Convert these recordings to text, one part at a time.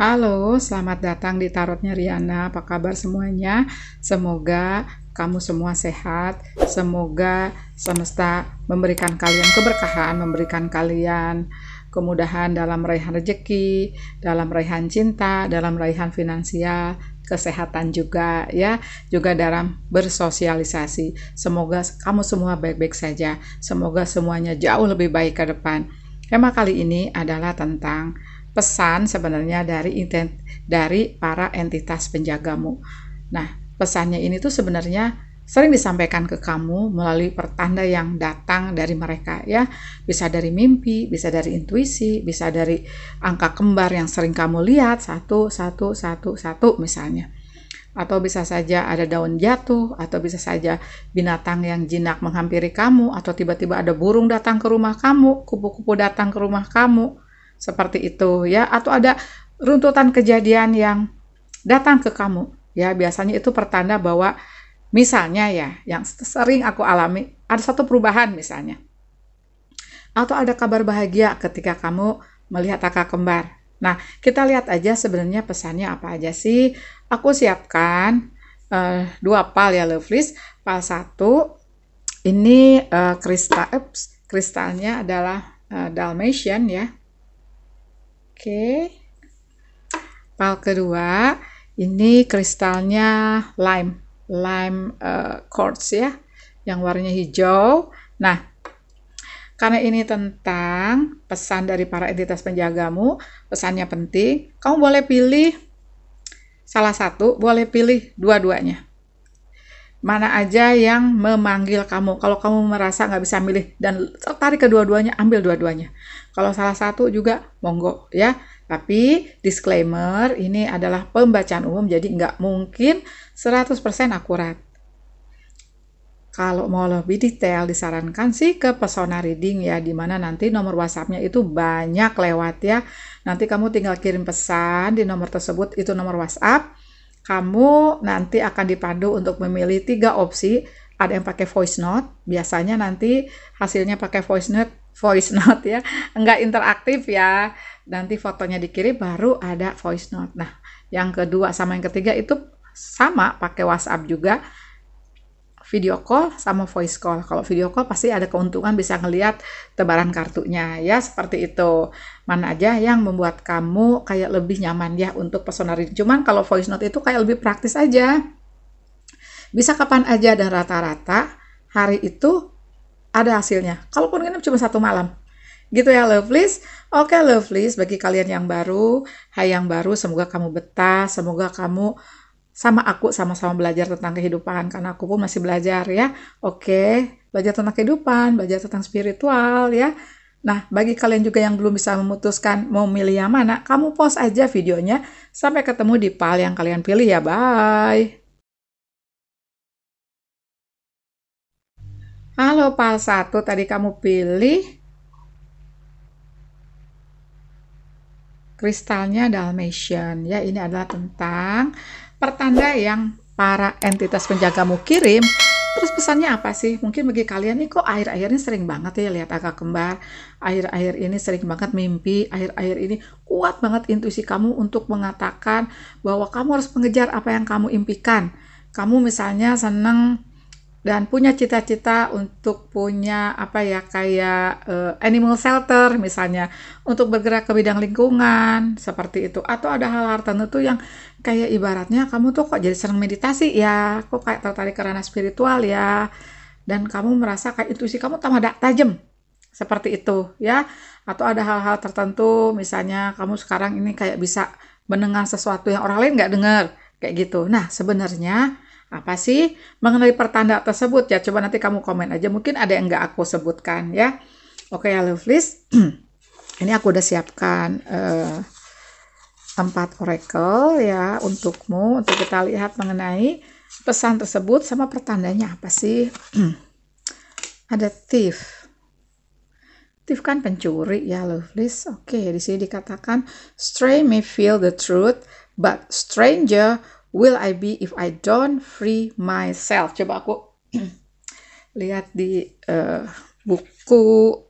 Halo, selamat datang di Tarotnya Riana. Apa kabar semuanya? Semoga kamu semua sehat. Semoga semesta memberikan kalian keberkahan, memberikan kalian kemudahan dalam raihan rejeki, dalam raihan cinta, dalam raihan finansial, kesehatan juga ya, juga dalam bersosialisasi. Semoga kamu semua baik-baik saja. Semoga semuanya jauh lebih baik ke depan. Tema kali ini adalah tentang pesan sebenarnya dari intent dari para entitas penjagamu. Nah, pesannya ini tuh sebenarnya sering disampaikan ke kamu melalui pertanda yang datang dari mereka ya. Bisa dari mimpi, bisa dari intuisi, bisa dari angka kembar yang sering kamu lihat satu satu satu satu misalnya. Atau bisa saja ada daun jatuh, atau bisa saja binatang yang jinak menghampiri kamu, atau tiba-tiba ada burung datang ke rumah kamu, kupu-kupu datang ke rumah kamu seperti itu ya atau ada runtutan kejadian yang datang ke kamu ya biasanya itu pertanda bahwa misalnya ya yang sering aku alami ada satu perubahan misalnya atau ada kabar bahagia ketika kamu melihat kakak kembar. Nah, kita lihat aja sebenarnya pesannya apa aja sih. Aku siapkan uh, dua pal ya love list. Pal satu ini uh, kristal ups, kristalnya adalah uh, dalmatian ya. Oke. Pal kedua, ini kristalnya lime, lime uh, quartz ya, yang warnanya hijau. Nah, karena ini tentang pesan dari para entitas penjagamu, pesannya penting. Kamu boleh pilih salah satu, boleh pilih dua-duanya mana aja yang memanggil kamu. Kalau kamu merasa nggak bisa milih dan tertarik kedua-duanya, ambil dua-duanya. Kalau salah satu juga monggo ya. Tapi disclaimer ini adalah pembacaan umum jadi nggak mungkin 100% akurat. Kalau mau lebih detail disarankan sih ke persona reading ya dimana nanti nomor WhatsApp-nya itu banyak lewat ya. Nanti kamu tinggal kirim pesan di nomor tersebut itu nomor WhatsApp kamu nanti akan dipandu untuk memilih tiga opsi. Ada yang pakai voice note, biasanya nanti hasilnya pakai voice note, voice note ya, enggak interaktif ya. Nanti fotonya dikirim baru ada voice note. Nah, yang kedua sama yang ketiga itu sama pakai WhatsApp juga video call sama voice call. Kalau video call pasti ada keuntungan bisa ngelihat tebaran kartunya ya seperti itu. Mana aja yang membuat kamu kayak lebih nyaman ya untuk personal reading. Cuman kalau voice note itu kayak lebih praktis aja. Bisa kapan aja dan rata-rata hari itu ada hasilnya. Kalaupun nginep cuma satu malam. Gitu ya lovelies. Oke okay, lovelies, bagi kalian yang baru, hai yang baru, semoga kamu betah, semoga kamu sama aku sama-sama belajar tentang kehidupan karena aku pun masih belajar ya. Oke, belajar tentang kehidupan, belajar tentang spiritual ya. Nah, bagi kalian juga yang belum bisa memutuskan mau milih yang mana, kamu pause aja videonya. Sampai ketemu di pal yang kalian pilih ya. Bye. Halo pal satu tadi kamu pilih kristalnya Dalmatian. Ya, ini adalah tentang pertanda yang para entitas penjagamu kirim Terus pesannya apa sih? Mungkin bagi kalian nih kok air akhir ini sering banget ya lihat agak kembar. air air ini sering banget mimpi. air air ini kuat banget intuisi kamu untuk mengatakan bahwa kamu harus mengejar apa yang kamu impikan. Kamu misalnya seneng dan punya cita-cita untuk punya apa ya kayak uh, animal shelter misalnya untuk bergerak ke bidang lingkungan seperti itu atau ada hal-hal tertentu yang kayak ibaratnya kamu tuh kok jadi senang meditasi ya kok kayak tertarik karena spiritual ya dan kamu merasa kayak intuisi kamu tambah tajam seperti itu ya atau ada hal-hal tertentu misalnya kamu sekarang ini kayak bisa mendengar sesuatu yang orang lain nggak dengar kayak gitu nah sebenarnya apa sih mengenai pertanda tersebut ya coba nanti kamu komen aja mungkin ada yang nggak aku sebutkan ya oke ya lovelies ini aku udah siapkan uh, tempat oracle ya untukmu untuk kita lihat mengenai pesan tersebut sama pertandanya apa sih ada thief thief kan pencuri ya lovelies oke okay, di sini dikatakan stray may feel the truth but stranger will I be if I don't free myself coba aku lihat di uh, buku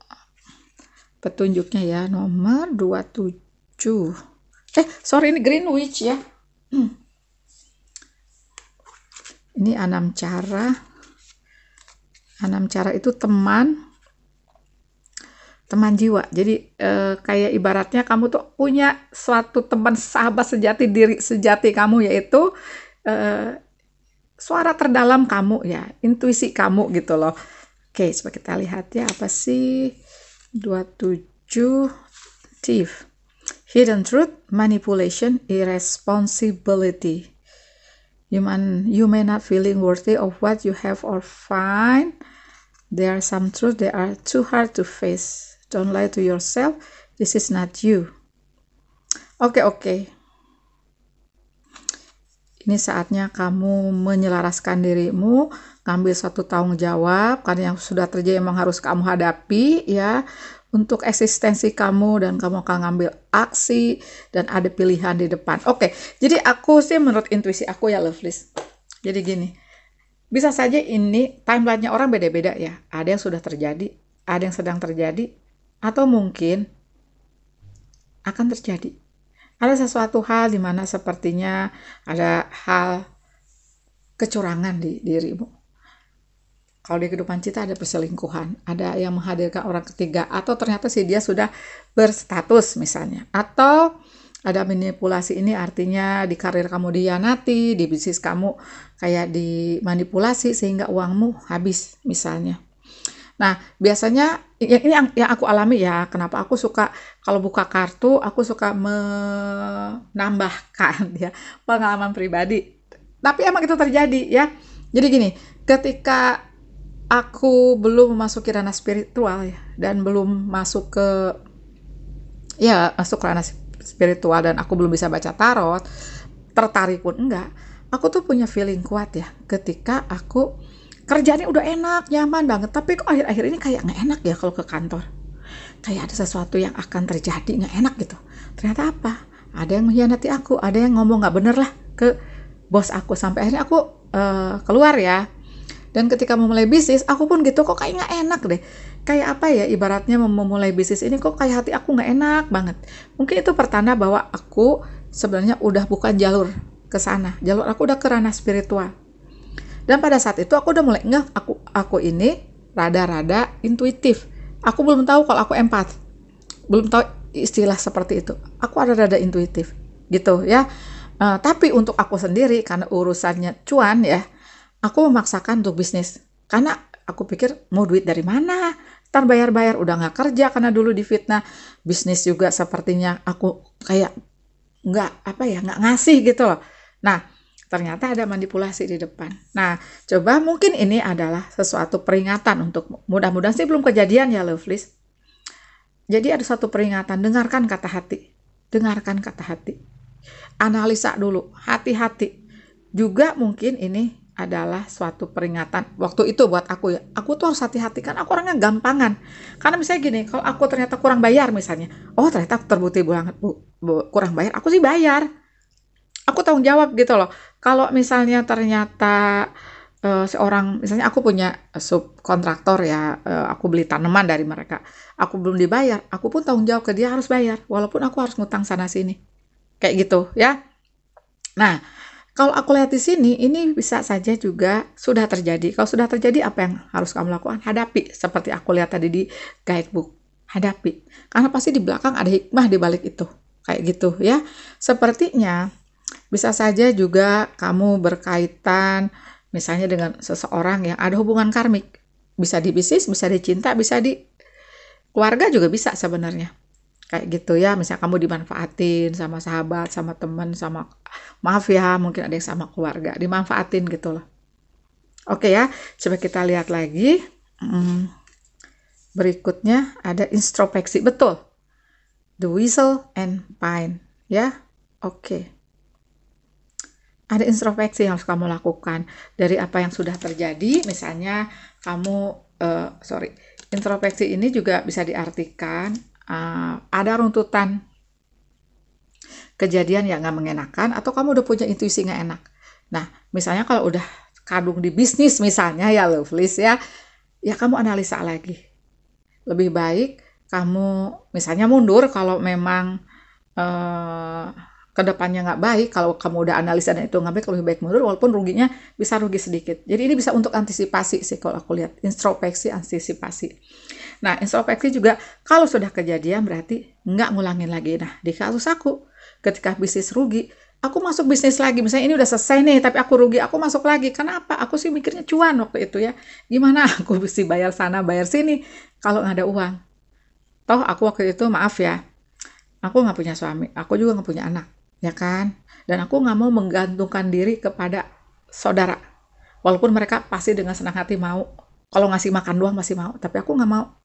petunjuknya ya nomor 27 eh sorry ini Greenwich ya hmm. ini anam cara anam cara itu teman teman jiwa jadi eh, kayak ibaratnya kamu tuh punya suatu teman sahabat sejati diri sejati kamu yaitu eh, suara terdalam kamu ya intuisi kamu gitu loh oke coba kita lihat ya apa sih 27 Tiff Hidden truth, manipulation, irresponsibility. You, man, you may not feeling worthy of what you have or find. There are some truth, that are too hard to face. Don't lie to yourself. This is not you. Oke, okay, oke. Okay. Ini saatnya kamu menyelaraskan dirimu, ngambil satu tanggung jawab karena yang sudah terjadi memang harus kamu hadapi ya untuk eksistensi kamu dan kamu akan ngambil aksi dan ada pilihan di depan. Oke, jadi aku sih menurut intuisi aku ya Lovelies. Jadi gini, bisa saja ini timelinenya orang beda-beda ya. Ada yang sudah terjadi, ada yang sedang terjadi, atau mungkin akan terjadi. Ada sesuatu hal di mana sepertinya ada hal kecurangan di dirimu kalau di kehidupan cita ada perselingkuhan, ada yang menghadirkan orang ketiga, atau ternyata si dia sudah berstatus misalnya, atau ada manipulasi ini artinya di karir kamu nanti di bisnis kamu kayak dimanipulasi sehingga uangmu habis misalnya. Nah, biasanya ya, yang ini yang aku alami ya, kenapa aku suka kalau buka kartu, aku suka menambahkan ya pengalaman pribadi. Tapi emang itu terjadi ya. Jadi gini, ketika aku belum memasuki ranah spiritual ya dan belum masuk ke ya masuk ke ranah spiritual dan aku belum bisa baca tarot tertarik pun enggak aku tuh punya feeling kuat ya ketika aku kerjanya udah enak nyaman banget tapi kok akhir-akhir ini kayak nggak enak ya kalau ke kantor kayak ada sesuatu yang akan terjadi nggak enak gitu ternyata apa ada yang mengkhianati aku ada yang ngomong nggak bener lah ke bos aku sampai akhirnya aku uh, keluar ya dan ketika memulai bisnis, aku pun gitu kok kayak nggak enak deh. Kayak apa ya, ibaratnya memulai bisnis ini kok kayak hati aku nggak enak banget. Mungkin itu pertanda bahwa aku sebenarnya udah bukan jalur ke sana. Jalur aku udah ke ranah spiritual. Dan pada saat itu aku udah mulai ngeh aku aku ini rada-rada intuitif. Aku belum tahu kalau aku empat. Belum tahu istilah seperti itu. Aku ada rada intuitif gitu ya. Uh, tapi untuk aku sendiri karena urusannya cuan ya aku memaksakan untuk bisnis karena aku pikir mau duit dari mana ntar bayar-bayar udah nggak kerja karena dulu difitnah bisnis juga sepertinya aku kayak nggak apa ya nggak ngasih gitu loh nah ternyata ada manipulasi di depan nah coba mungkin ini adalah sesuatu peringatan untuk mudah-mudahan sih belum kejadian ya Lovelies jadi ada satu peringatan dengarkan kata hati dengarkan kata hati analisa dulu hati-hati juga mungkin ini adalah suatu peringatan. Waktu itu buat aku ya, aku tuh harus hati-hati kan aku orangnya gampangan. Karena misalnya gini, kalau aku ternyata kurang bayar misalnya, oh ternyata aku terbukti banget bu, bu, kurang bayar, aku sih bayar. Aku tanggung jawab gitu loh. Kalau misalnya ternyata uh, seorang misalnya aku punya subkontraktor ya uh, aku beli tanaman dari mereka aku belum dibayar aku pun tanggung jawab ke dia harus bayar walaupun aku harus ngutang sana sini kayak gitu ya nah kalau aku lihat di sini, ini bisa saja juga sudah terjadi. Kalau sudah terjadi, apa yang harus kamu lakukan? Hadapi, seperti aku lihat tadi di guidebook. Hadapi. Karena pasti di belakang ada hikmah di balik itu. Kayak gitu ya. Sepertinya bisa saja juga kamu berkaitan misalnya dengan seseorang yang ada hubungan karmik. Bisa di bisnis, bisa di cinta, bisa di keluarga juga bisa sebenarnya kayak gitu ya misalnya kamu dimanfaatin sama sahabat sama teman sama maaf ya mungkin ada yang sama keluarga dimanfaatin gitu loh oke ya coba kita lihat lagi hmm, berikutnya ada introspeksi betul the whistle and pine ya oke ada introspeksi yang harus kamu lakukan dari apa yang sudah terjadi misalnya kamu uh, sorry introspeksi ini juga bisa diartikan uh, ada runtutan kejadian yang nggak mengenakan atau kamu udah punya intuisi nggak enak. Nah, misalnya kalau udah kadung di bisnis misalnya ya Lovelies ya, ya kamu analisa lagi. Lebih baik kamu misalnya mundur kalau memang eh, kedepannya nggak baik, kalau kamu udah analisa dan itu nggak baik, lebih baik mundur walaupun ruginya bisa rugi sedikit. Jadi ini bisa untuk antisipasi sih kalau aku lihat, introspeksi antisipasi. Nah, introspeksi juga kalau sudah kejadian berarti nggak ngulangin lagi. Nah, di kasus aku, ketika bisnis rugi, aku masuk bisnis lagi. Misalnya ini udah selesai nih, tapi aku rugi, aku masuk lagi. Kenapa? Aku sih mikirnya cuan waktu itu ya. Gimana aku bisa bayar sana, bayar sini kalau nggak ada uang. Toh aku waktu itu maaf ya, aku nggak punya suami, aku juga nggak punya anak, ya kan? Dan aku nggak mau menggantungkan diri kepada saudara, walaupun mereka pasti dengan senang hati mau kalau ngasih makan doang masih mau tapi aku nggak mau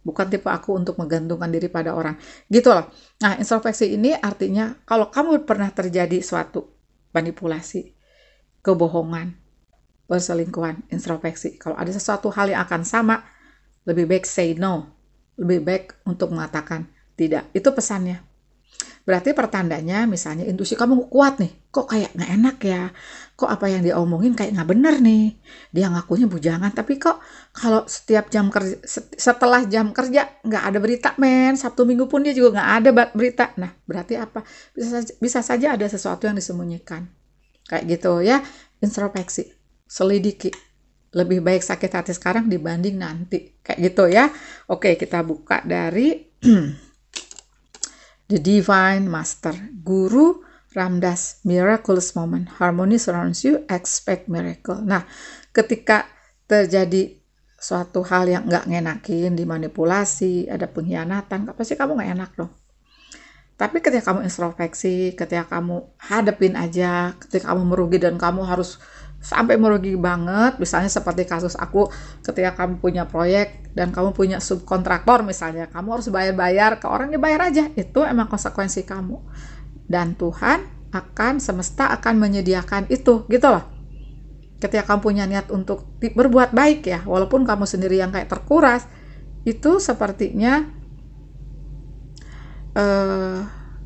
Bukan tipe aku untuk menggantungkan diri pada orang. Gitu loh. Nah, introspeksi ini artinya kalau kamu pernah terjadi suatu manipulasi, kebohongan, perselingkuhan, introspeksi. Kalau ada sesuatu hal yang akan sama, lebih baik say no. Lebih baik untuk mengatakan tidak. Itu pesannya. Berarti pertandanya misalnya intuisi kamu kuat nih kok kayak nggak enak ya kok apa yang dia omongin kayak nggak bener nih dia ngakunya bujangan tapi kok kalau setiap jam kerja setelah jam kerja nggak ada berita men sabtu minggu pun dia juga nggak ada berita nah berarti apa bisa saja, bisa saja ada sesuatu yang disembunyikan kayak gitu ya introspeksi selidiki lebih baik sakit hati sekarang dibanding nanti kayak gitu ya oke kita buka dari the divine master guru Ramdas, miraculous moment. Harmony surrounds you, expect miracle. Nah, ketika terjadi suatu hal yang nggak ngenakin, dimanipulasi, ada pengkhianatan, pasti kamu nggak enak loh. Tapi ketika kamu introspeksi, ketika kamu hadepin aja, ketika kamu merugi dan kamu harus sampai merugi banget, misalnya seperti kasus aku ketika kamu punya proyek dan kamu punya subkontraktor misalnya, kamu harus bayar-bayar ke orangnya bayar aja. Itu emang konsekuensi kamu dan Tuhan akan semesta akan menyediakan itu gitu loh ketika kamu punya niat untuk berbuat baik ya walaupun kamu sendiri yang kayak terkuras itu sepertinya uh,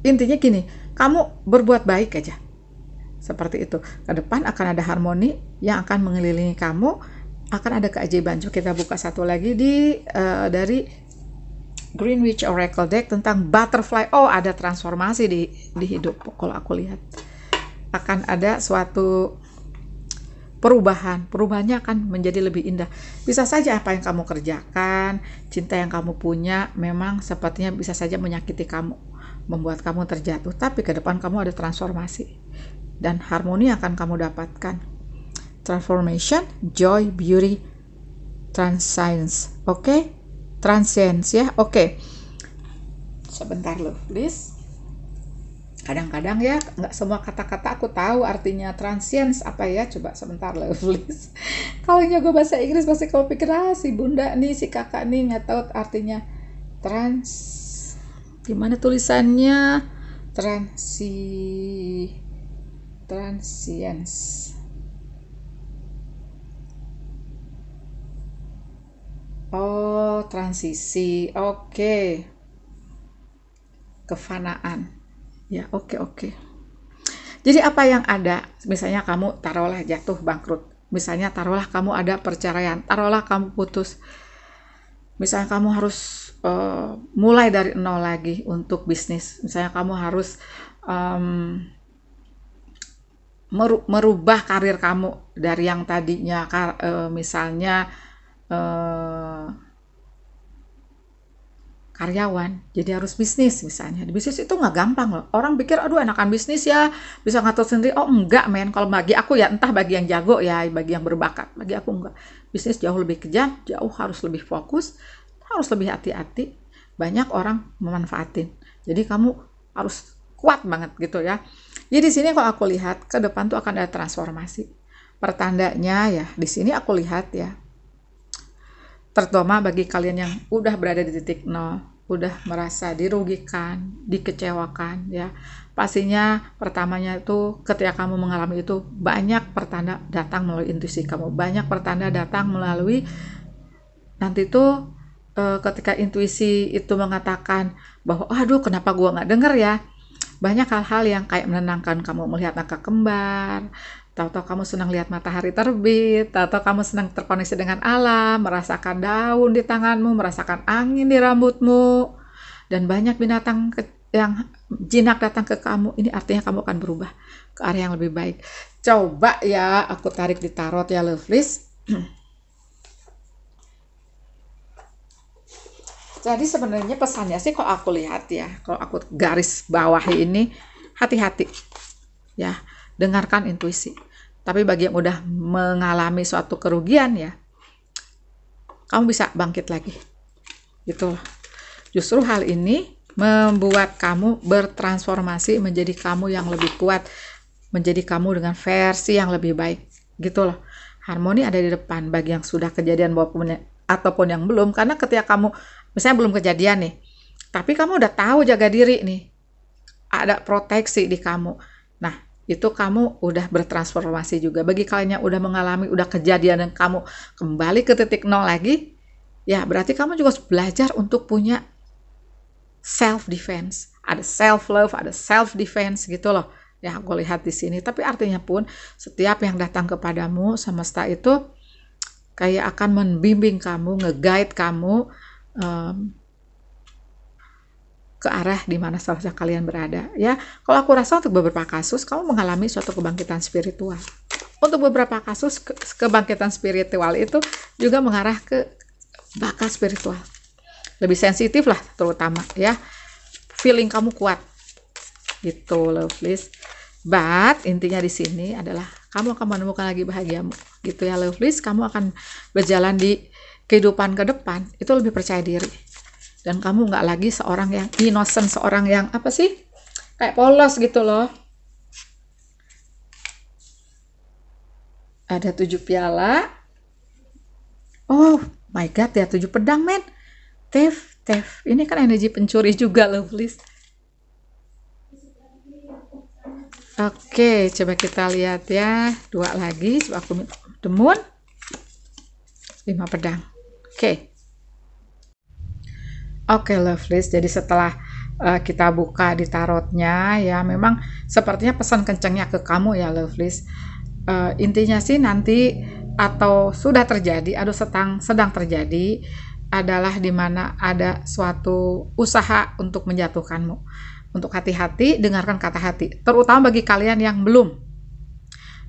intinya gini kamu berbuat baik aja seperti itu ke depan akan ada harmoni yang akan mengelilingi kamu akan ada keajaiban coba kita buka satu lagi di uh, dari Greenwich Oracle Deck tentang butterfly. Oh, ada transformasi di di hidup kalau aku lihat. Akan ada suatu perubahan. Perubahannya akan menjadi lebih indah. Bisa saja apa yang kamu kerjakan, cinta yang kamu punya memang sepertinya bisa saja menyakiti kamu, membuat kamu terjatuh, tapi ke depan kamu ada transformasi dan harmoni akan kamu dapatkan. Transformation, joy, beauty, transcendence. Oke? Okay? transience ya. Oke. Okay. Sebentar loh, please. Kadang-kadang ya nggak semua kata-kata aku tahu artinya transience apa ya. Coba sebentar loh, please. Kalau jago bahasa Inggris pasti kamu pikir ah si bunda nih, si kakak nih nggak tahu artinya trans gimana tulisannya transi transience Oh, transisi. Oke. Okay. Kefanaan. Ya, oke okay, oke. Okay. Jadi apa yang ada, misalnya kamu taruhlah jatuh bangkrut. Misalnya taruhlah kamu ada perceraian, taruhlah kamu putus. Misalnya kamu harus uh, mulai dari nol lagi untuk bisnis. Misalnya kamu harus um, merubah karir kamu dari yang tadinya uh, misalnya eh, karyawan jadi harus bisnis misalnya di bisnis itu nggak gampang loh orang pikir aduh enakan bisnis ya bisa ngatur sendiri oh enggak men kalau bagi aku ya entah bagi yang jago ya bagi yang berbakat bagi aku enggak bisnis jauh lebih kejam jauh harus lebih fokus harus lebih hati-hati banyak orang memanfaatin jadi kamu harus kuat banget gitu ya jadi di sini kalau aku lihat ke depan tuh akan ada transformasi pertandanya ya di sini aku lihat ya terutama bagi kalian yang udah berada di titik nol, udah merasa dirugikan, dikecewakan ya. Pastinya pertamanya itu ketika kamu mengalami itu banyak pertanda datang melalui intuisi kamu, banyak pertanda datang melalui nanti itu e, ketika intuisi itu mengatakan bahwa aduh kenapa gua nggak denger ya banyak hal-hal yang kayak menenangkan kamu melihat angka kembar Tahu-tahu kamu senang lihat matahari terbit, tahu-tahu kamu senang terkoneksi dengan alam, merasakan daun di tanganmu, merasakan angin di rambutmu, dan banyak binatang yang jinak datang ke kamu. Ini artinya kamu akan berubah ke arah yang lebih baik. Coba ya, aku tarik di tarot ya, Lovelies. Jadi sebenarnya pesannya sih kalau aku lihat ya, kalau aku garis bawah ini, hati-hati ya dengarkan intuisi. Tapi bagi yang udah mengalami suatu kerugian ya, kamu bisa bangkit lagi. Gitu loh. Justru hal ini membuat kamu bertransformasi menjadi kamu yang lebih kuat, menjadi kamu dengan versi yang lebih baik. Gitu loh. Harmoni ada di depan bagi yang sudah kejadian maupun ya, ataupun yang belum karena ketika kamu misalnya belum kejadian nih, tapi kamu udah tahu jaga diri nih. Ada proteksi di kamu itu kamu udah bertransformasi juga. Bagi kalian yang udah mengalami, udah kejadian dan kamu kembali ke titik nol lagi, ya berarti kamu juga harus belajar untuk punya self defense. Ada self love, ada self defense gitu loh. Ya, aku lihat di sini. Tapi artinya pun setiap yang datang kepadamu semesta itu kayak akan membimbing kamu, nge-guide kamu um, ke arah di mana salah satu kalian berada ya. Kalau aku rasa untuk beberapa kasus kamu mengalami suatu kebangkitan spiritual. Untuk beberapa kasus kebangkitan spiritual itu juga mengarah ke bakal spiritual. Lebih sensitif lah terutama ya. Feeling kamu kuat. Gitu loh please But intinya di sini adalah kamu akan menemukan lagi bahagiamu. Gitu ya please kamu akan berjalan di kehidupan ke depan itu lebih percaya diri dan kamu nggak lagi seorang yang innocent seorang yang apa sih kayak polos gitu loh ada tujuh piala oh my god ya tujuh pedang men Tef, Tef. Ini kan energi pencuri juga loh, please. Oke, coba kita lihat ya. Dua lagi, coba aku minta. Lima pedang. Oke. Oke, Lovelies. Jadi setelah uh, kita buka di tarotnya, ya memang sepertinya pesan kencengnya ke kamu ya, Lovelies. Uh, intinya sih nanti atau sudah terjadi, aduh sedang sedang terjadi adalah di mana ada suatu usaha untuk menjatuhkanmu. Untuk hati-hati, dengarkan kata hati, terutama bagi kalian yang belum.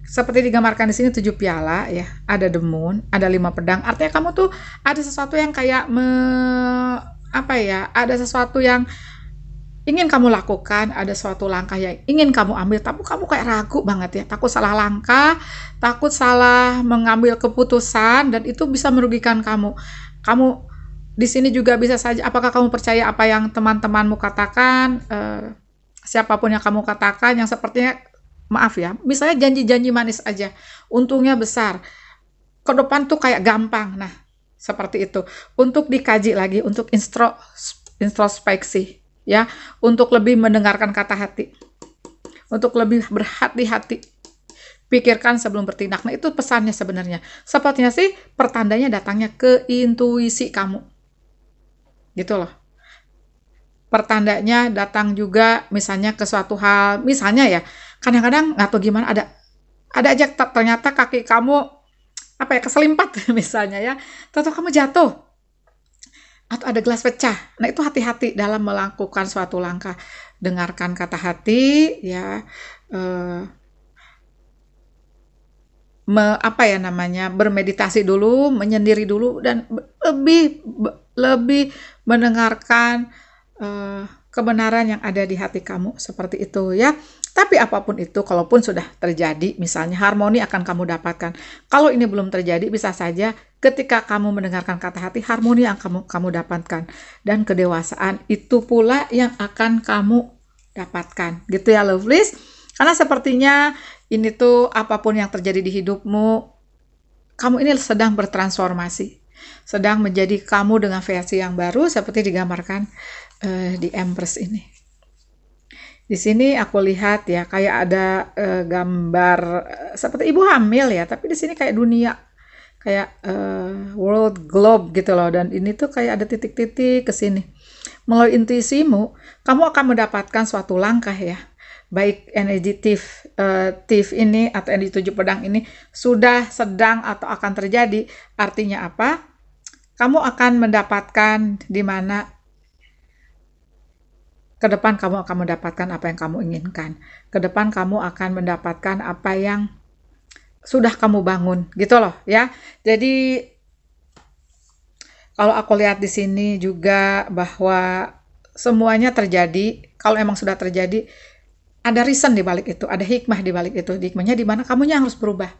Seperti digambarkan di sini tujuh piala ya, ada demun, ada lima pedang. Artinya kamu tuh ada sesuatu yang kayak me apa ya ada sesuatu yang ingin kamu lakukan, ada suatu langkah yang ingin kamu ambil, tapi kamu kayak ragu banget ya, takut salah langkah, takut salah mengambil keputusan, dan itu bisa merugikan kamu. Kamu di sini juga bisa saja, apakah kamu percaya apa yang teman-temanmu katakan, eh, siapapun yang kamu katakan, yang sepertinya, maaf ya, misalnya janji-janji manis aja, untungnya besar, ke depan tuh kayak gampang, nah seperti itu untuk dikaji lagi untuk instro, introspeksi ya untuk lebih mendengarkan kata hati untuk lebih berhati-hati pikirkan sebelum bertindak nah itu pesannya sebenarnya sepertinya sih pertandanya datangnya ke intuisi kamu gitu loh pertandanya datang juga misalnya ke suatu hal misalnya ya kadang-kadang nggak tahu gimana ada ada aja ternyata kaki kamu apa ya keselimpat misalnya ya atau kamu jatuh atau ada gelas pecah nah itu hati-hati dalam melakukan suatu langkah dengarkan kata hati ya eh, me, apa ya namanya bermeditasi dulu menyendiri dulu dan lebih lebih mendengarkan eh, kebenaran yang ada di hati kamu seperti itu ya tapi apapun itu, kalaupun sudah terjadi, misalnya harmoni akan kamu dapatkan. Kalau ini belum terjadi, bisa saja ketika kamu mendengarkan kata hati, harmoni yang kamu, kamu dapatkan. Dan kedewasaan itu pula yang akan kamu dapatkan. Gitu ya, lovelies. Karena sepertinya ini tuh apapun yang terjadi di hidupmu, kamu ini sedang bertransformasi. Sedang menjadi kamu dengan versi yang baru seperti digambarkan uh, di Empress ini. Di sini aku lihat ya kayak ada uh, gambar eh, seperti ibu hamil ya, tapi di sini kayak dunia kayak uh, world globe gitu loh dan ini tuh kayak ada titik-titik ke sini. Melalui intuisimu, kamu akan mendapatkan suatu langkah ya. Baik energi tif uh, ini atau energi tujuh pedang ini sudah sedang atau akan terjadi. Artinya apa? Kamu akan mendapatkan di mana ke depan kamu akan mendapatkan apa yang kamu inginkan. Ke depan kamu akan mendapatkan apa yang sudah kamu bangun, gitu loh, ya. Jadi kalau aku lihat di sini juga bahwa semuanya terjadi kalau emang sudah terjadi ada reason di balik itu, ada hikmah di balik itu. Hikmahnya di mana kamunya yang harus berubah.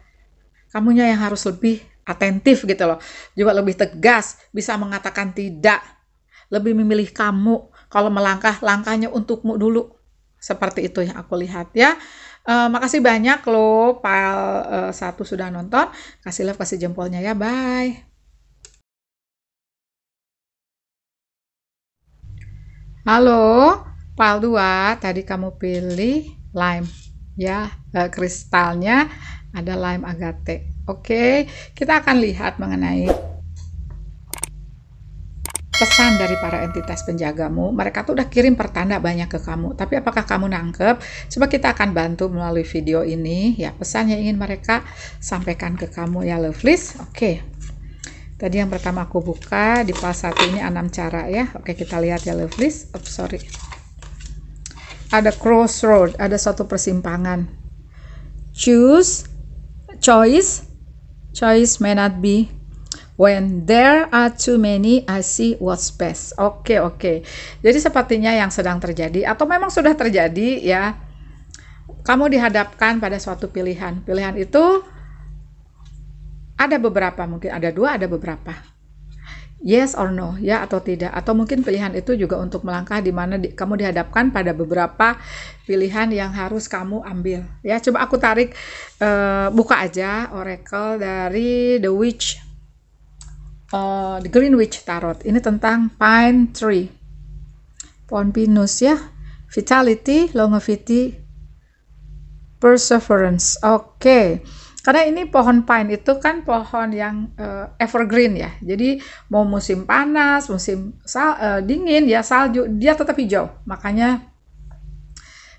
Kamunya yang harus lebih atentif gitu loh. Juga lebih tegas, bisa mengatakan tidak. Lebih memilih kamu, kalau melangkah langkahnya untukmu dulu seperti itu yang aku lihat ya uh, makasih banyak lo, Pal uh, satu sudah nonton kasih love kasih jempolnya ya bye halo Pal 2 tadi kamu pilih lime ya eh, kristalnya ada lime agate oke kita akan lihat mengenai pesan dari para entitas penjagamu, mereka tuh udah kirim pertanda banyak ke kamu. Tapi apakah kamu nangkep? Coba kita akan bantu melalui video ini ya pesan yang ingin mereka sampaikan ke kamu ya lovelies. Oke. Okay. Tadi yang pertama aku buka di pas satu ini enam cara ya. Oke, okay, kita lihat ya lovelies. Oh, sorry. Ada crossroad, ada suatu persimpangan. Choose choice choice may not be When there are too many, I see what's best. Oke, okay, oke. Okay. Jadi sepertinya yang sedang terjadi atau memang sudah terjadi ya. Kamu dihadapkan pada suatu pilihan. Pilihan itu ada beberapa, mungkin ada dua, ada beberapa. Yes or no, ya atau tidak. Atau mungkin pilihan itu juga untuk melangkah di mana di, kamu dihadapkan pada beberapa pilihan yang harus kamu ambil. Ya, coba aku tarik uh, buka aja oracle dari The Witch uh, The Greenwich Tarot. Ini tentang Pine Tree. Pohon pinus ya. Vitality, longevity, perseverance. Oke. Okay. Karena ini pohon pine itu kan pohon yang uh, evergreen ya. Jadi mau musim panas, musim sal, uh, dingin, ya salju, dia tetap hijau. Makanya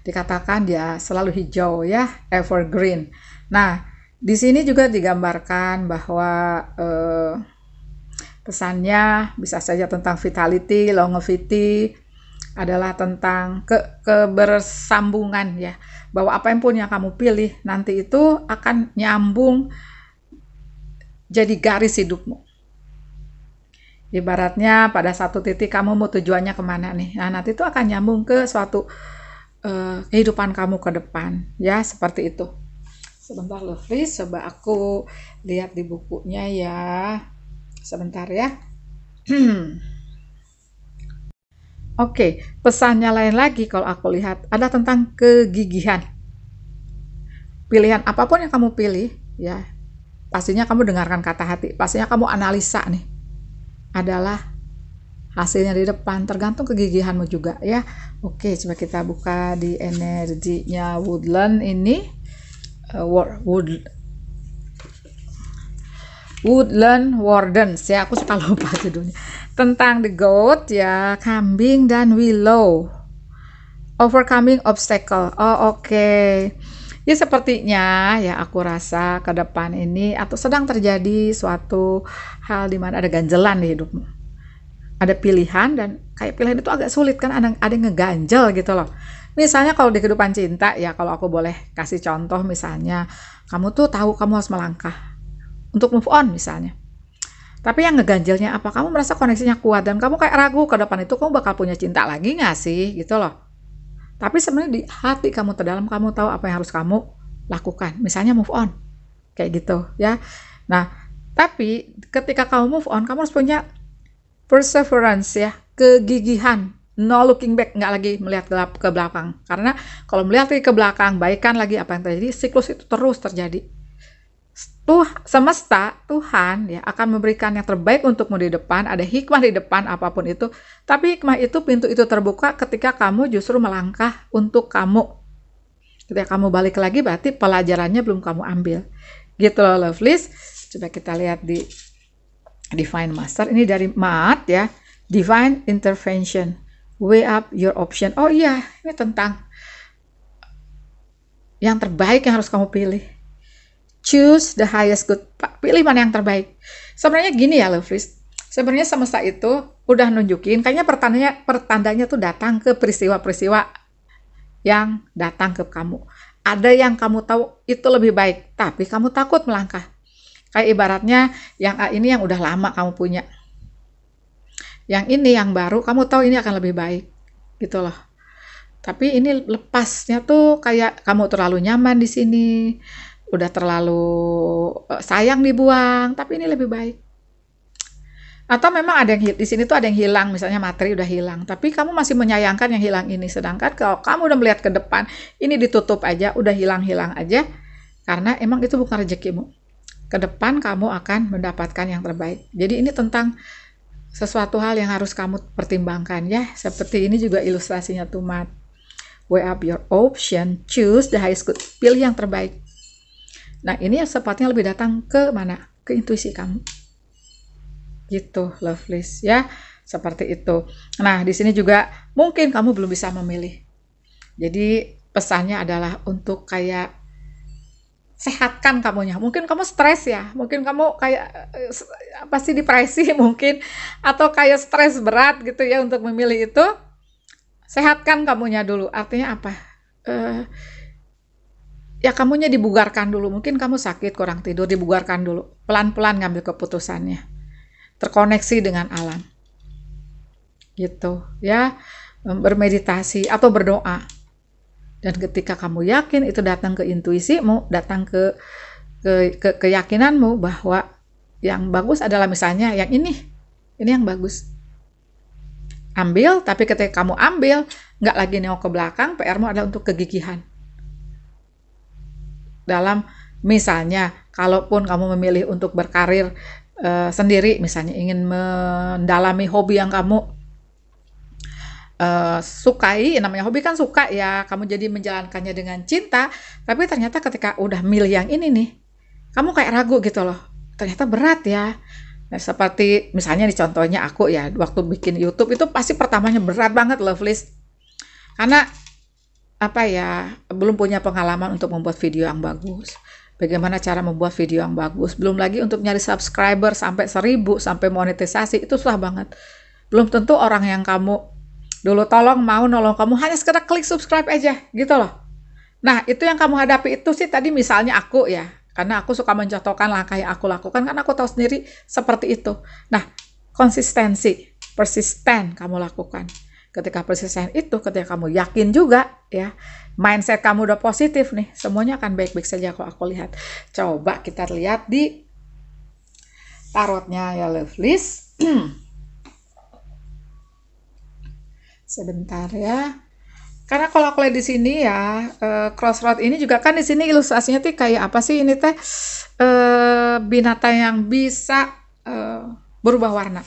dikatakan dia selalu hijau ya, evergreen. Nah, di sini juga digambarkan bahwa uh, Pesannya bisa saja tentang vitality, longevity, adalah tentang ke kebersambungan ya. Bahwa apa yang pun yang kamu pilih nanti itu akan nyambung jadi garis hidupmu. Ibaratnya pada satu titik kamu mau tujuannya kemana nih. Nah nanti itu akan nyambung ke suatu uh, kehidupan kamu ke depan. Ya seperti itu. Sebentar loh, please. Coba aku lihat di bukunya ya sebentar ya. Oke, pesannya lain lagi kalau aku lihat ada tentang kegigihan. Pilihan apapun yang kamu pilih, ya pastinya kamu dengarkan kata hati, pastinya kamu analisa nih. Adalah hasilnya di depan tergantung kegigihanmu juga ya. Oke, coba kita buka di energinya Woodland ini. Uh, wood Woodland Wardens ya aku suka lupa judulnya tentang the goat ya kambing dan willow overcoming obstacle oh oke okay. ya sepertinya ya aku rasa ke depan ini atau sedang terjadi suatu hal di mana ada ganjelan di hidupmu ada pilihan dan kayak pilihan itu agak sulit kan ada ada yang ngeganjel gitu loh Misalnya kalau di kehidupan cinta ya kalau aku boleh kasih contoh misalnya kamu tuh tahu kamu harus melangkah untuk move on misalnya. Tapi yang ngeganjelnya apa kamu merasa koneksinya kuat dan kamu kayak ragu ke depan itu kamu bakal punya cinta lagi nggak sih gitu loh. Tapi sebenarnya di hati kamu terdalam kamu tahu apa yang harus kamu lakukan. Misalnya move on. Kayak gitu ya. Nah, tapi ketika kamu move on kamu harus punya perseverance ya, kegigihan, no looking back, nggak lagi melihat gelap ke belakang. Karena kalau melihat ke belakang, baikkan lagi apa yang terjadi, siklus itu terus terjadi. Tuh, semesta, Tuhan ya akan memberikan yang terbaik untukmu di depan, ada hikmah di depan apapun itu. Tapi hikmah itu pintu itu terbuka ketika kamu justru melangkah untuk kamu. Ketika kamu balik lagi berarti pelajarannya belum kamu ambil. Gitu loh Lovelies. Coba kita lihat di Divine Master ini dari Maat ya. Divine Intervention. way up your option. Oh iya, ini tentang yang terbaik yang harus kamu pilih choose the highest good. Pilih mana yang terbaik. Sebenarnya gini ya Lovris, sebenarnya semesta itu udah nunjukin, kayaknya pertandanya pertandanya tuh datang ke peristiwa-peristiwa yang datang ke kamu. Ada yang kamu tahu itu lebih baik, tapi kamu takut melangkah. Kayak ibaratnya yang ini yang udah lama kamu punya. Yang ini yang baru, kamu tahu ini akan lebih baik. Gitu loh. Tapi ini lepasnya tuh kayak kamu terlalu nyaman di sini udah terlalu eh, sayang dibuang, tapi ini lebih baik. Atau memang ada yang di sini tuh ada yang hilang, misalnya materi udah hilang, tapi kamu masih menyayangkan yang hilang ini. Sedangkan kalau kamu udah melihat ke depan, ini ditutup aja, udah hilang-hilang aja, karena emang itu bukan rezekimu. Ke depan kamu akan mendapatkan yang terbaik. Jadi ini tentang sesuatu hal yang harus kamu pertimbangkan ya. Seperti ini juga ilustrasinya tuh mat. Weigh up your option, choose the highest good, pilih yang terbaik Nah, ini ya sepatnya lebih datang ke mana? Ke intuisi kamu. Gitu, lovelies ya. Seperti itu. Nah, di sini juga mungkin kamu belum bisa memilih. Jadi, pesannya adalah untuk kayak sehatkan kamunya. Mungkin kamu stres ya, mungkin kamu kayak eh, apa sih depresi mungkin atau kayak stres berat gitu ya untuk memilih itu. Sehatkan kamunya dulu. Artinya apa? Uh, ya kamunya dibugarkan dulu. Mungkin kamu sakit kurang tidur, dibugarkan dulu. Pelan-pelan ngambil keputusannya. Terkoneksi dengan alam. Gitu, ya. Bermeditasi atau berdoa. Dan ketika kamu yakin itu datang ke intuisimu, datang ke ke, ke keyakinanmu bahwa yang bagus adalah misalnya yang ini. Ini yang bagus. Ambil, tapi ketika kamu ambil, nggak lagi nengok ke belakang, PR-mu adalah untuk kegigihan dalam misalnya kalaupun kamu memilih untuk berkarir uh, sendiri misalnya ingin mendalami hobi yang kamu uh, sukai namanya hobi kan suka ya kamu jadi menjalankannya dengan cinta tapi ternyata ketika udah milih yang ini nih kamu kayak ragu gitu loh ternyata berat ya Nah, seperti misalnya di contohnya aku ya, waktu bikin YouTube itu pasti pertamanya berat banget loh list. Karena apa ya belum punya pengalaman untuk membuat video yang bagus bagaimana cara membuat video yang bagus. Belum lagi untuk nyari subscriber sampai seribu sampai monetisasi, itu susah banget. Belum tentu orang yang kamu dulu tolong mau nolong kamu hanya sekedar klik subscribe aja gitu loh. Nah itu yang kamu hadapi itu sih tadi misalnya aku ya. Karena aku suka mencontohkan langkah yang aku lakukan karena aku tahu sendiri seperti itu. Nah konsistensi, persisten kamu lakukan. Ketika persisten itu, ketika kamu yakin juga ya mindset kamu udah positif nih semuanya akan baik-baik saja kalau aku lihat coba kita lihat di tarotnya ya Love List. sebentar ya karena kalau aku lihat di sini ya eh, crossroad ini juga kan di sini ilustrasinya tuh kayak apa sih ini teh eh, binatang yang bisa eh, berubah warna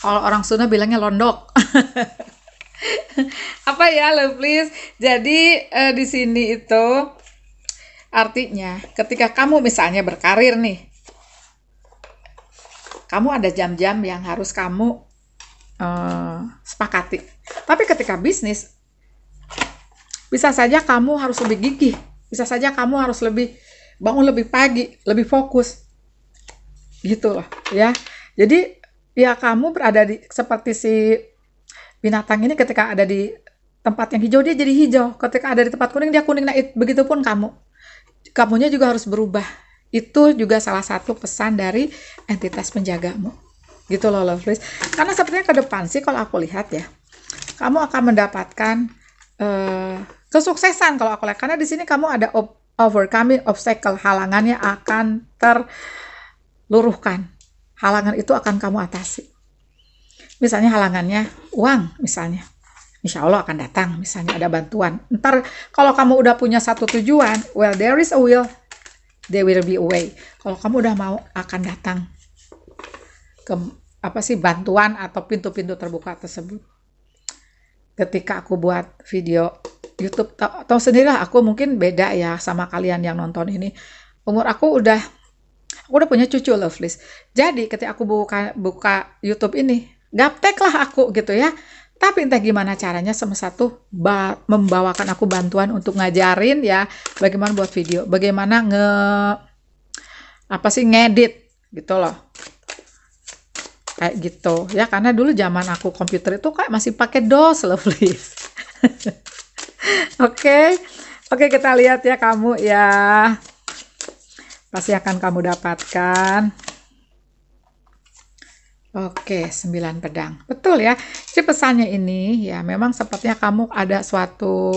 kalau orang Sunda bilangnya londok apa ya love please jadi eh, di sini itu artinya ketika kamu misalnya berkarir nih kamu ada jam-jam yang harus kamu eh, sepakati tapi ketika bisnis bisa saja kamu harus lebih gigih bisa saja kamu harus lebih bangun lebih pagi lebih fokus gitu loh ya jadi ya kamu berada di seperti si binatang ini ketika ada di tempat yang hijau dia jadi hijau, ketika ada di tempat kuning dia kuning. Nah, begitu pun kamu. Kamunya juga harus berubah. Itu juga salah satu pesan dari entitas penjagamu. Gitu loh, Lovelace. Karena sepertinya ke depan sih kalau aku lihat ya, kamu akan mendapatkan uh, kesuksesan kalau aku lihat karena di sini kamu ada overcoming obstacle, halangannya akan terluruhkan. Halangan itu akan kamu atasi misalnya halangannya uang misalnya Insya Allah akan datang misalnya ada bantuan ntar kalau kamu udah punya satu tujuan well there is a will there will be a way kalau kamu udah mau akan datang ke apa sih bantuan atau pintu-pintu terbuka tersebut ketika aku buat video YouTube tau, sendiri sendirilah aku mungkin beda ya sama kalian yang nonton ini umur aku udah aku udah punya cucu loveless please. Jadi ketika aku buka buka YouTube ini, gaptek lah aku gitu ya. Tapi entah gimana caranya semesta tuh membawakan aku bantuan untuk ngajarin ya bagaimana buat video, bagaimana nge apa sih ngedit gitu loh. Kayak gitu ya karena dulu zaman aku komputer itu kayak masih pakai DOS loh please. Oke. okay. Oke, kita lihat ya kamu ya. Pasti akan kamu dapatkan. Oke, sembilan pedang. Betul ya. Jadi pesannya ini ya memang sepertinya kamu ada suatu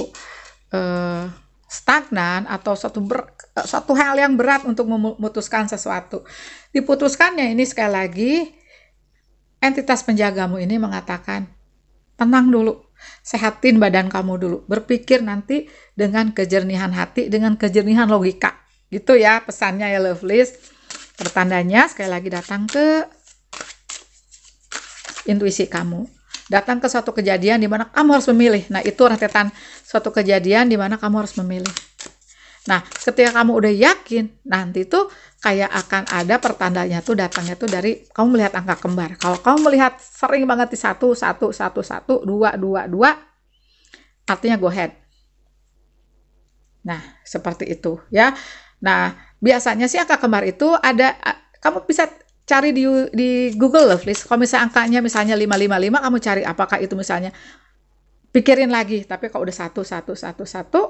eh, stagnan atau suatu ber, eh, suatu hal yang berat untuk memutuskan sesuatu. Diputuskannya ini sekali lagi entitas penjagamu ini mengatakan tenang dulu, sehatin badan kamu dulu, berpikir nanti dengan kejernihan hati, dengan kejernihan logika. Gitu ya pesannya ya Lovelies. Pertandanya sekali lagi datang ke intuisi kamu. Datang ke suatu kejadian di mana kamu harus memilih. Nah, itu rentetan suatu kejadian di mana kamu harus memilih. Nah, ketika kamu udah yakin, nanti tuh kayak akan ada pertandanya tuh datangnya tuh dari kamu melihat angka kembar. Kalau kamu melihat sering banget di satu, satu, satu, satu, dua, dua, dua, artinya go ahead. Nah, seperti itu ya. Nah, biasanya sih angka kembar itu ada kamu bisa cari di di Google loh, please. Kalau misalnya angkanya misalnya 555 kamu cari apakah itu misalnya pikirin lagi. Tapi kalau udah satu satu satu satu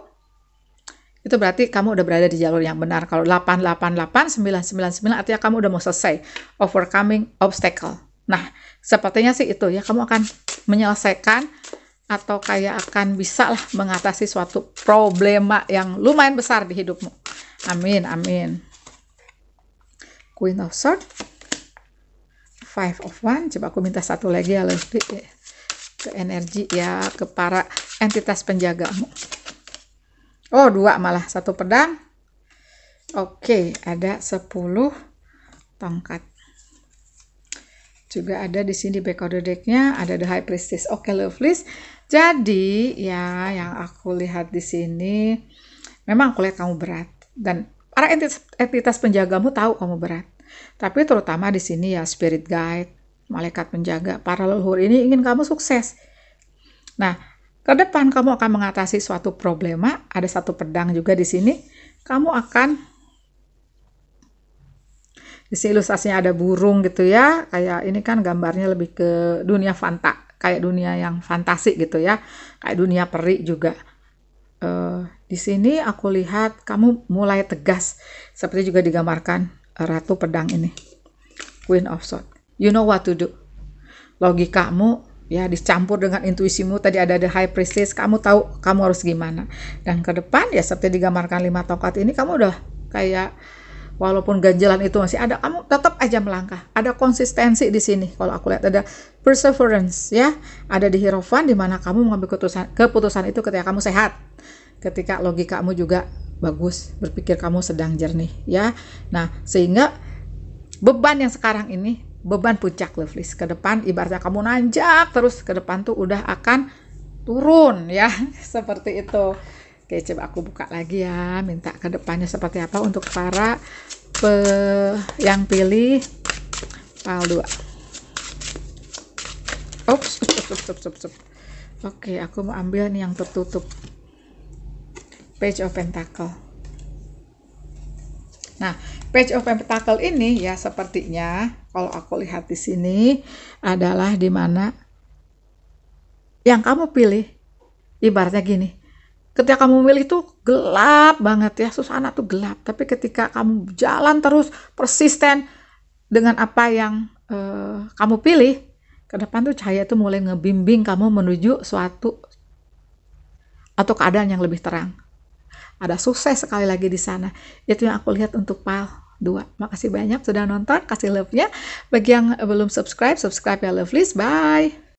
itu berarti kamu udah berada di jalur yang benar. Kalau 888 999 artinya kamu udah mau selesai overcoming obstacle. Nah, sepertinya sih itu ya kamu akan menyelesaikan atau kayak akan bisa lah mengatasi suatu problema yang lumayan besar di hidupmu. Amin, amin. Queen of Swords five of one coba aku minta satu lagi ya lebih ke energi ya ke para entitas penjagamu oh dua malah satu pedang oke ada sepuluh tongkat juga ada di sini back order decknya ada the high priestess oke lovelies jadi ya yang aku lihat di sini memang aku lihat kamu berat dan para entitas penjagamu tahu kamu berat tapi terutama di sini ya spirit guide, malaikat penjaga, para leluhur ini ingin kamu sukses. Nah, ke depan kamu akan mengatasi suatu problema, ada satu pedang juga di sini, kamu akan di sini ilustrasinya ada burung gitu ya, kayak ini kan gambarnya lebih ke dunia fanta, kayak dunia yang fantasi gitu ya, kayak dunia peri juga. Uh, di sini aku lihat kamu mulai tegas, seperti juga digambarkan ratu pedang ini. Queen of Swords. You know what to do. Logikamu ya dicampur dengan intuisimu tadi ada the high priestess kamu tahu kamu harus gimana dan ke depan ya seperti digambarkan lima tongkat ini kamu udah kayak walaupun ganjalan itu masih ada kamu tetap aja melangkah ada konsistensi di sini kalau aku lihat ada perseverance ya ada di Hierophant di mana kamu mengambil keputusan keputusan itu ketika kamu sehat ketika logikamu juga bagus berpikir kamu sedang jernih ya nah sehingga beban yang sekarang ini beban puncak lovelies ke depan ibaratnya kamu nanjak terus ke depan tuh udah akan turun ya seperti itu oke coba aku buka lagi ya minta ke depannya seperti apa untuk para pe yang pilih pal 2 Oke, aku mau ambil nih yang tertutup. Page of Pentacle. Nah, Page of Pentacle ini ya sepertinya kalau aku lihat di sini adalah di mana yang kamu pilih ibaratnya gini. Ketika kamu milih itu gelap banget ya, susana tuh gelap. Tapi ketika kamu jalan terus persisten dengan apa yang eh, kamu pilih, ke depan tuh cahaya tuh mulai ngebimbing kamu menuju suatu atau keadaan yang lebih terang. Ada sukses sekali lagi di sana. Itu yang aku lihat untuk file 2. Makasih banyak sudah nonton, kasih love-nya. Bagi yang belum subscribe, subscribe ya lovelies. Bye!